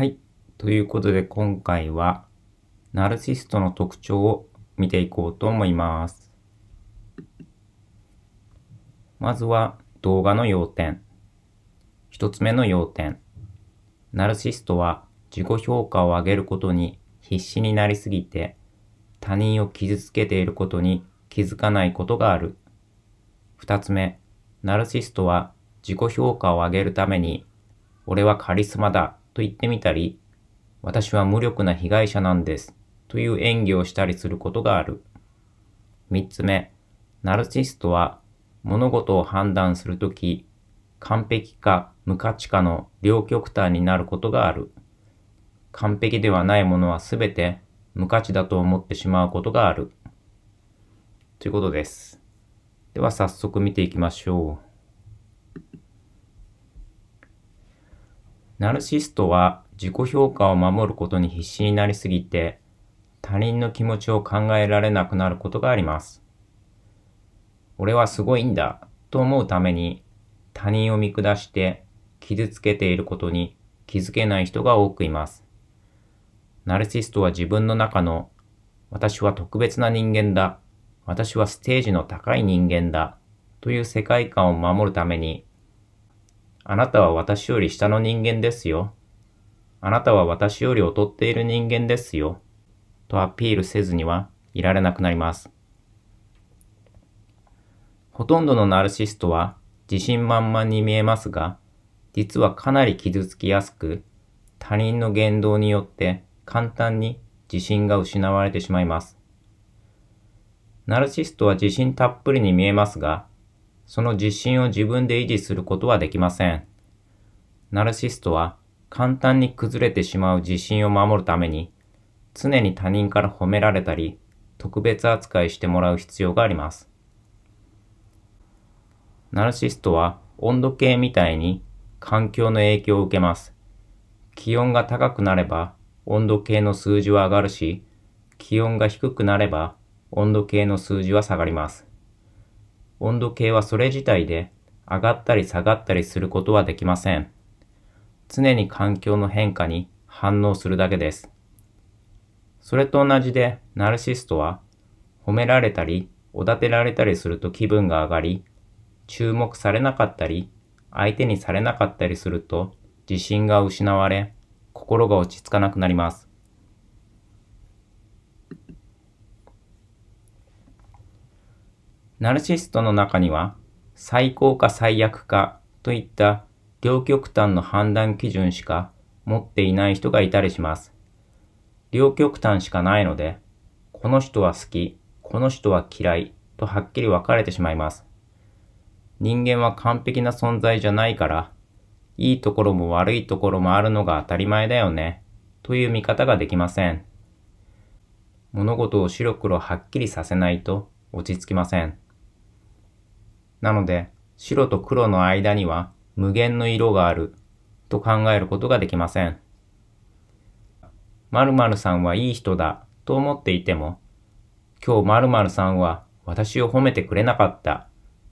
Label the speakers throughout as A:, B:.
A: はい。ということで今回は、ナルシストの特徴を見ていこうと思います。まずは動画の要点。一つ目の要点。ナルシストは自己評価を上げることに必死になりすぎて、他人を傷つけていることに気づかないことがある。二つ目、ナルシストは自己評価を上げるために、俺はカリスマだと言ってみたり、私は無力な被害者なんですという演技をしたりすることがある。3つ目、ナルシストは物事を判断するとき、完璧か無価値かの両極端になることがある。完璧ではないものはすべて無価値だと思ってしまうことがある。ということです。では早速見ていきましょう。ナルシストは自己評価を守ることに必死になりすぎて、他人の気持ちを考えられなくなることがあります。俺はすごいんだと思うために、他人を見下して傷つけていることに気づけない人が多くいます。ナルシストは自分の中の私は特別な人間だ、私はステージの高い人間だという世界観を守るためにあなたは私より下の人間ですよ。あなたは私より劣っている人間ですよ。とアピールせずにはいられなくなります。ほとんどのナルシストは自信満々に見えますが、実はかなり傷つきやすく、他人の言動によって簡単に自信が失われてしまいます。ナルシストは自信たっぷりに見えますが、その自信を自分で維持することはできません。ナルシストは簡単に崩れてしまう自信を守るために、常に他人から褒められたり、特別扱いしてもらう必要があります。ナルシストは温度計みたいに環境の影響を受けます。気温が高くなれば温度計の数字は上がるし、気温が低くなれば温度計の数字は下がります。温度計はそれ自体で上がったり下がったりすることはできません。常に環境の変化に反応するだけです。それと同じでナルシストは褒められたりおだてられたりすると気分が上がり、注目されなかったり相手にされなかったりすると自信が失われ心が落ち着かなくなります。ナルシストの中には、最高か最悪かといった両極端の判断基準しか持っていない人がいたりします。両極端しかないので、この人は好き、この人は嫌いとはっきり分かれてしまいます。人間は完璧な存在じゃないから、いいところも悪いところもあるのが当たり前だよね、という見方ができません。物事を白黒はっきりさせないと落ち着きません。なので、白と黒の間には無限の色があると考えることができません。〇〇さんはいい人だと思っていても、今日〇〇さんは私を褒めてくれなかった、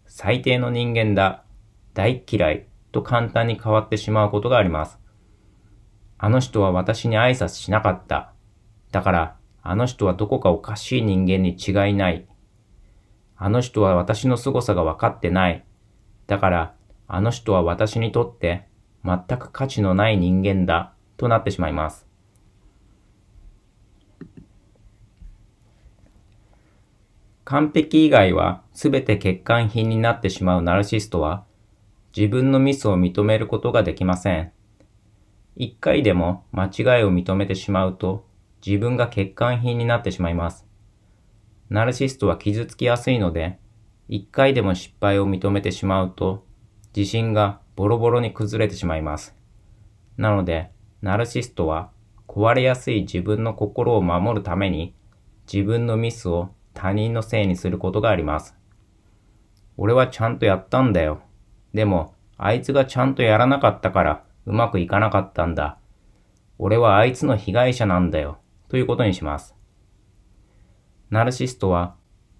A: 最低の人間だ、大嫌いと簡単に変わってしまうことがあります。あの人は私に挨拶しなかった。だから、あの人はどこかおかしい人間に違いないあの人は私の凄さが分かってない。だから、あの人は私にとって全く価値のない人間だとなってしまいます。完璧以外は全て欠陥品になってしまうナルシストは自分のミスを認めることができません。一回でも間違いを認めてしまうと自分が欠陥品になってしまいます。ナルシストは傷つきやすいので、一回でも失敗を認めてしまうと、自信がボロボロに崩れてしまいます。なので、ナルシストは壊れやすい自分の心を守るために、自分のミスを他人のせいにすることがあります。俺はちゃんとやったんだよ。でも、あいつがちゃんとやらなかったから、うまくいかなかったんだ。俺はあいつの被害者なんだよ。ということにします。ナルシストは、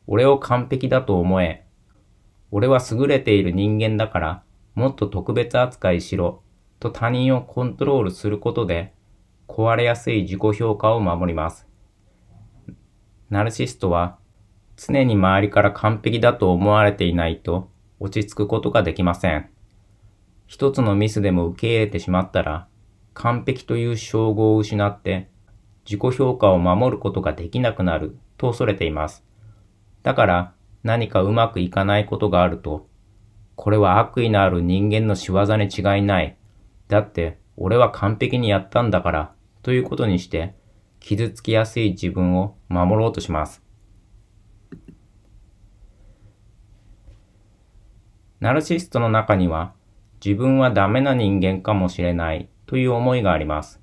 A: 俺を完璧だと思え。俺は優れている人間だから、もっと特別扱いしろ、と他人をコントロールすることで、壊れやすい自己評価を守ります。ナルシストは、常に周りから完璧だと思われていないと、落ち着くことができません。一つのミスでも受け入れてしまったら、完璧という称号を失って、自己評価を守ることができなくなると恐れています。だから何かうまくいかないことがあると、これは悪意のある人間の仕業に違いない。だって俺は完璧にやったんだから、ということにして、傷つきやすい自分を守ろうとします。ナルシストの中には、自分はダメな人間かもしれないという思いがあります。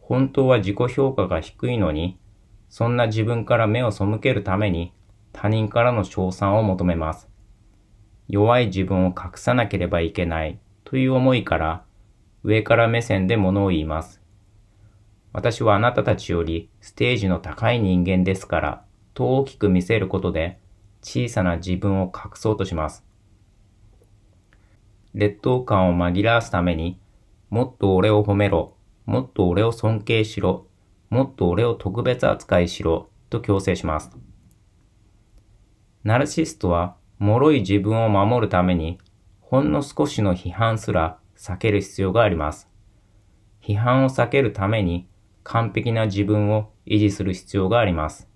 A: 本当は自己評価が低いのに、そんな自分から目を背けるために他人からの称賛を求めます。弱い自分を隠さなければいけないという思いから上から目線で物を言います。私はあなたたちよりステージの高い人間ですからと大きく見せることで小さな自分を隠そうとします。劣等感を紛らわすためにもっと俺を褒めろ、もっと俺を尊敬しろもっと俺を特別扱いしろと強制します。ナルシストは脆い自分を守るためにほんの少しの批判すら避ける必要があります。批判を避けるために完璧な自分を維持する必要があります。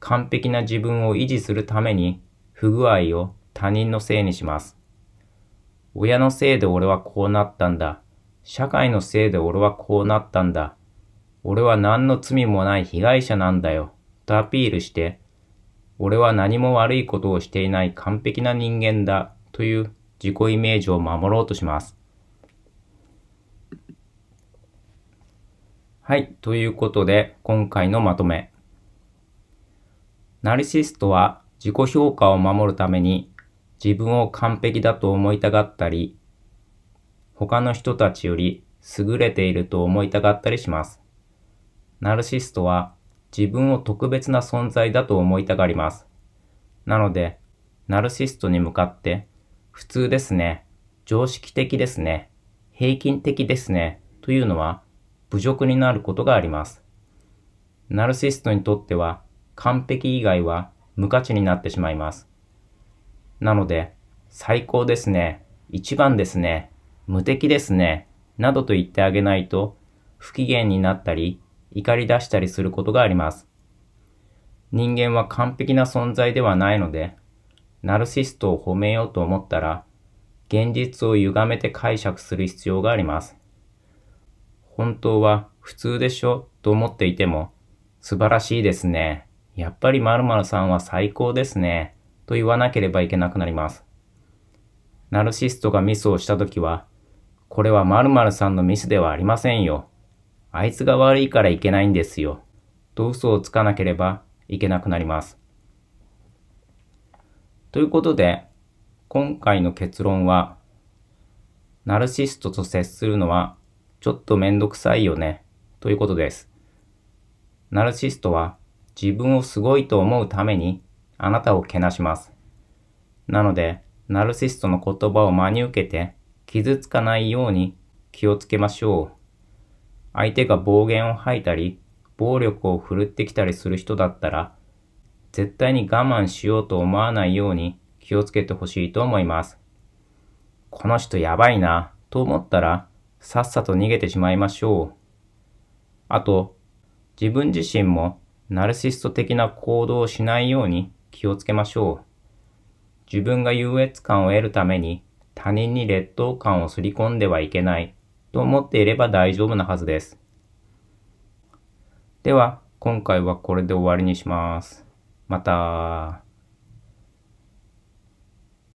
A: 完璧な自分を維持するために不具合を他人のせいにします。親のせいで俺はこうなったんだ。社会のせいで俺はこうなったんだ。俺は何の罪もない被害者なんだよ、とアピールして、俺は何も悪いことをしていない完璧な人間だ、という自己イメージを守ろうとします。はい、ということで、今回のまとめ。ナルシストは自己評価を守るために自分を完璧だと思いたがったり、他の人たちより優れていると思いたがったりします。ナルシストは自分を特別な存在だと思いたがります。なので、ナルシストに向かって、普通ですね、常識的ですね、平均的ですね、というのは侮辱になることがあります。ナルシストにとっては完璧以外は無価値になってしまいます。なので、最高ですね、一番ですね、無敵ですね、などと言ってあげないと不機嫌になったり怒り出したりすることがあります。人間は完璧な存在ではないので、ナルシストを褒めようと思ったら、現実を歪めて解釈する必要があります。本当は普通でしょと思っていても、素晴らしいですね。やっぱり〇〇さんは最高ですね。と言わなければいけなくなります。ナルシストがミスをしたときは、これは〇〇さんのミスではありませんよ。あいつが悪いからいけないんですよ。と嘘をつかなければいけなくなります。ということで、今回の結論は、ナルシストと接するのはちょっとめんどくさいよね、ということです。ナルシストは自分をすごいと思うためにあなたをけなします。なので、ナルシストの言葉を真に受けて傷つかないように気をつけましょう。相手が暴言を吐いたり、暴力を振るってきたりする人だったら、絶対に我慢しようと思わないように気をつけてほしいと思います。この人やばいな、と思ったら、さっさと逃げてしまいましょう。あと、自分自身もナルシスト的な行動をしないように気をつけましょう。自分が優越感を得るために他人に劣等感をすり込んではいけないと思っていれば大丈夫なはずです。では、今回はこれで終わりにします。また。